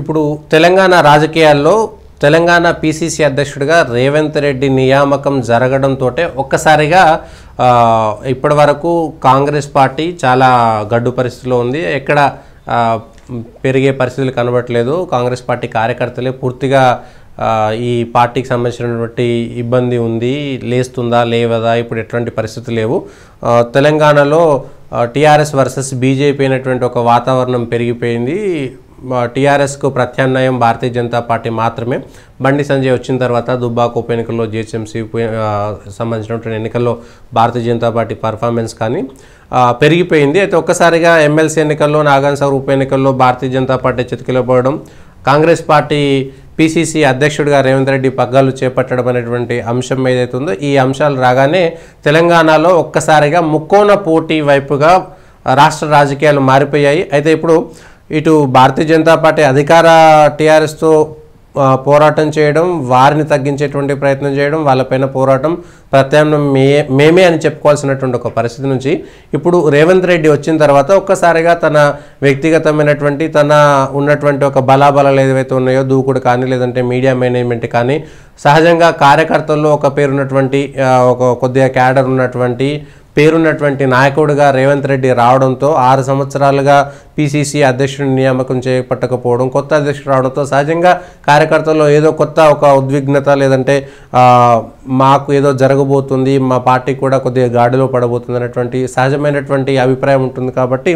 ఇప్పుడు తెలంగాణ రాజకీయాల్లో తెలంగాణ పీసీసీ అధ్యక్షుడిగా రేవంత్ రెడ్డి నియామకం జరగడంతో ఒక్కసారిగా ఇప్పటి వరకు కాంగ్రెస్ పార్టీ చాలా గడ్డు పరిస్థితిలో ఉంది ఎక్కడ పెరిగే పరిస్థితులు కనబడట్లేదు కాంగ్రెస్ పార్టీ కార్యకర్తలే పూర్తిగా ఈ పార్టీకి సంబంధించినటువంటి ఇబ్బంది ఉంది లేస్తుందా లేవదా ఇప్పుడు ఎటువంటి పరిస్థితి లేవు తెలంగాణలో టీఆర్ఎస్ వర్సెస్ బీజేపీ అయినటువంటి ఒక వాతావరణం పెరిగిపోయింది టీఆర్ఎస్కు ప్రత్యామ్నాయం భారతీయ జనతా పార్టీ మాత్రమే బండి సంజయ్ వచ్చిన తర్వాత దుబ్బాక ఉప ఎన్నికల్లో జిహెచ్ఎంసీ సంబంధించినటువంటి ఎన్నికల్లో భారతీయ జనతా పార్టీ పర్ఫార్మెన్స్ కానీ పెరిగిపోయింది అయితే ఒక్కసారిగా ఎమ్మెల్సీ ఎన్నికల్లో నాగాన్సార్ ఉప ఎన్నికల్లో భారతీయ జనతా పార్టీ చితికిలో పోవడం కాంగ్రెస్ పార్టీ పిసిసి అధ్యక్షుడిగా రేవంత్ రెడ్డి పగ్గాలు చేపట్టడం అనేటువంటి అంశం ఏదైతే ఉందో ఈ అంశాలు రాగానే తెలంగాణలో ఒక్కసారిగా ముక్కోన పోటీ వైపుగా రాష్ట్ర రాజకీయాలు మారిపోయాయి అయితే ఇప్పుడు ఇటు భారతీయ జనతా పార్టీ అధికార టీఆర్ఎస్తో పోరాటం చేయడం వారిని తగ్గించేటువంటి ప్రయత్నం చేయడం వాళ్ళపైన పోరాటం ప్రత్యామ్నాయం మేమే అని చెప్పుకోవాల్సినటువంటి ఒక పరిస్థితి నుంచి ఇప్పుడు రేవంత్ రెడ్డి వచ్చిన తర్వాత ఒక్కసారిగా తన వ్యక్తిగతమైనటువంటి తన ఉన్నటువంటి ఒక బలాబలాలు ఏవైతే ఉన్నాయో దూకుడు కానీ లేదంటే మీడియా మేనేజ్మెంట్ కానీ సహజంగా కార్యకర్తల్లో ఒక పేరు ఉన్నటువంటి ఒక కొద్దిగా క్యాడర్ ఉన్నటువంటి పేరున్నటువంటి నాయకుడిగా రేవంత్ రెడ్డి రావడంతో ఆరు సంవత్సరాలుగా పీసీసీ అధ్యక్షుడిని నియామకం చేపట్టకపోవడం కొత్త అధ్యక్షుడు రావడంతో సహజంగా కార్యకర్తల్లో ఏదో కొత్త ఒక ఉద్విగ్నత లేదంటే మాకు ఏదో జరగబోతుంది మా పార్టీ కూడా కొద్దిగా గాడిలో పడబోతుంది అనేటువంటి సహజమైనటువంటి అభిప్రాయం ఉంటుంది కాబట్టి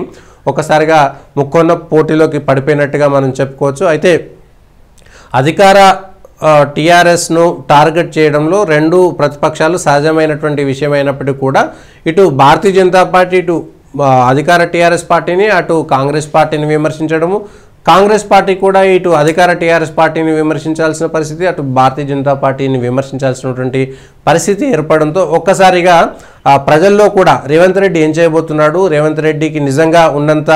ఒకసారిగా ముక్కొన్న పోటీలోకి పడిపోయినట్టుగా మనం చెప్పుకోవచ్చు అయితే అధికార టీఆర్ఎస్ను టార్గెట్ చేయడంలో రెండు ప్రతిపక్షాలు సహజమైనటువంటి విషయమైనప్పటికీ కూడా ఇటు భారతీయ జనతా పార్టీ ఇటు అధికార టీఆర్ఎస్ పార్టీని అటు కాంగ్రెస్ పార్టీని విమర్శించడము కాంగ్రెస్ పార్టీ కూడా ఇటు అధికార టీఆర్ఎస్ పార్టీని విమర్శించాల్సిన పరిస్థితి అటు భారతీయ జనతా పార్టీని విమర్శించాల్సినటువంటి పరిస్థితి ఏర్పడంతో ఒక్కసారిగా ప్రజల్లో కూడా రేవంత్ రెడ్డి ఏం చేయబోతున్నాడు రేవంత్ రెడ్డికి నిజంగా ఉన్నంత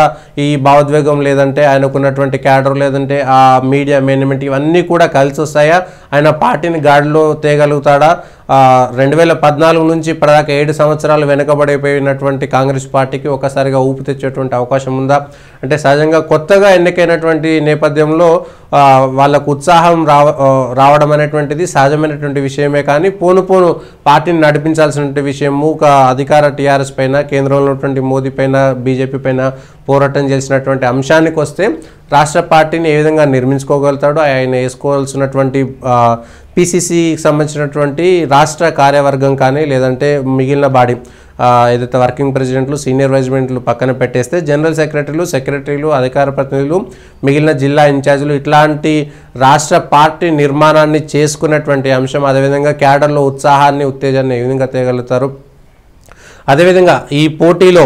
ఈ భావోద్వేగం లేదంటే ఆయనకున్నటువంటి క్యాడర్ లేదంటే ఆ మీడియా మేనేజ్మెంట్ ఇవన్నీ కూడా కలిసి వస్తాయా ఆయన పార్టీని గాడిలో తేగలుగుతాడా రెండు వేల పద్నాలుగు నుంచి ఇప్పటిదాకా ఏడు సంవత్సరాలు వెనుకబడిపోయినటువంటి కాంగ్రెస్ పార్టీకి ఒకసారిగా ఊపు తెచ్చేటువంటి అవకాశం ఉందా అంటే సహజంగా కొత్తగా ఎన్నికైనటువంటి నేపథ్యంలో వాళ్ళకు ఉత్సాహం రావ రావడం అనేటువంటిది సహజమైనటువంటి విషయమే కానీ పోను పోను పార్టీని నడిపించాల్సినటువంటి విషయము ఒక అధికార టీఆర్ఎస్ పైన కేంద్రంలో ఉన్నటువంటి మోదీ పైన బీజేపీ పైన పోరాటం చేసినటువంటి అంశానికి వస్తే రాష్ట్ర పార్టీని ఏ విధంగా నిర్మించుకోగలుగుతాడో ఆయన వేసుకోవాల్సినటువంటి పీసీసీకి సంబంధించినటువంటి రాష్ట్ర కార్యవర్గం కానీ లేదంటే మిగిలిన బాడీ ఏదైతే వర్కింగ్ ప్రెసిడెంట్లు సీనియర్ వైజ్మెంట్లు పక్కన పెట్టేస్తే జనరల్ సెక్రటరీలు సెక్రటరీలు అధికార ప్రతినిధులు మిగిలిన జిల్లా ఇన్ఛార్జీలు ఇట్లాంటి రాష్ట్ర పార్టీ నిర్మాణాన్ని చేసుకున్నటువంటి అంశం అదేవిధంగా క్యాడర్లో ఉత్సాహాన్ని ఉత్తేజాన్ని ఏ విధంగా తేగలుగుతారు అదేవిధంగా ఈ పోటీలో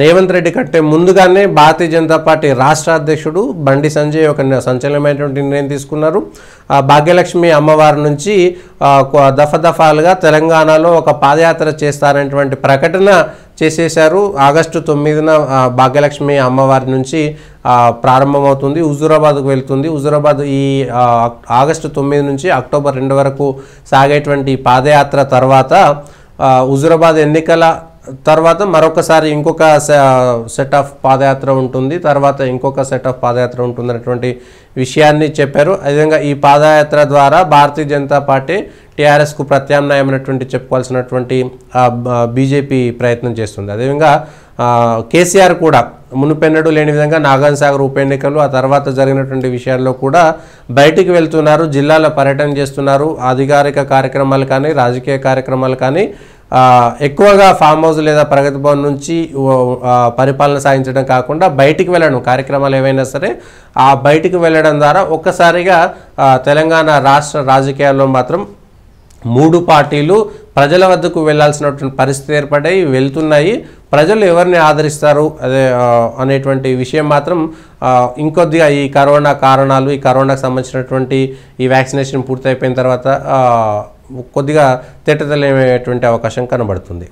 రేవంత్ రెడ్డి కట్టే ముందుగానే భారతీయ జనతా పార్టీ రాష్ట్ర అధ్యక్షుడు బండి సంజయ్ ఒక సంచలనమైనటువంటి నిర్ణయం తీసుకున్నారు భాగ్యలక్ష్మి అమ్మవారి నుంచి దఫాదఫాలుగా తెలంగాణలో ఒక పాదయాత్ర చేస్తారనేటువంటి ప్రకటన చేసేశారు ఆగస్టు తొమ్మిదిన భాగ్యలక్ష్మి అమ్మవారి నుంచి ప్రారంభమవుతుంది హుజూరాబాద్కు వెళ్తుంది హుజూరాబాద్ ఈ ఆగస్టు తొమ్మిది నుంచి అక్టోబర్ రెండు వరకు సాగేటువంటి పాదయాత్ర తర్వాత హుజురాబాద్ ఎన్నికల తర్వాత మరొకసారి ఇంకొక సెట్ ఆఫ్ పాదయాత్ర ఉంటుంది తర్వాత ఇంకొక సెట్ ఆఫ్ పాదయాత్ర ఉంటుంది అనేటువంటి విషయాన్ని చెప్పారు అదేవిధంగా ఈ పాదయాత్ర ద్వారా భారతీయ జనతా పార్టీ టీఆర్ఎస్కు ప్రత్యామ్నాయమైనటువంటి చెప్పుకోవాల్సినటువంటి బీజేపీ ప్రయత్నం చేస్తుంది అదేవిధంగా కేసీఆర్ కూడా మునుపెన్నడు లేని విధంగా నాగాన్ సాగర్ ఉప ఎన్నికలు ఆ తర్వాత జరిగినటువంటి విషయాల్లో కూడా బయటికి వెళ్తున్నారు జిల్లాలో పర్యటన చేస్తున్నారు అధికారిక కార్యక్రమాలు కానీ రాజకీయ కార్యక్రమాలు కానీ ఎక్కువగా ఫామ్ హౌస్ లేదా ప్రగతి భవన్ నుంచి పరిపాలన సాధించడం కాకుండా బయటికి వెళ్ళడం కార్యక్రమాలు ఏవైనా సరే ఆ బయటికి వెళ్ళడం ద్వారా ఒక్కసారిగా తెలంగాణ రాష్ట్ర రాజకీయాల్లో మాత్రం మూడు పార్టీలు ప్రజల వద్దకు వెళ్లాల్సినటువంటి పరిస్థితి ఏర్పడాయి వెళ్తున్నాయి ప్రజలు ఎవరిని ఆదరిస్తారు అదే అనేటువంటి విషయం మాత్రం ఇంకొద్దిగా ఈ కరోనా కారణాలు ఈ కరోనాకు సంబంధించినటువంటి ఈ వ్యాక్సినేషన్ పూర్తయిపోయిన తర్వాత కొద్దిగా తేటతలేమయ్యేటువంటి అవకాశం కనబడుతుంది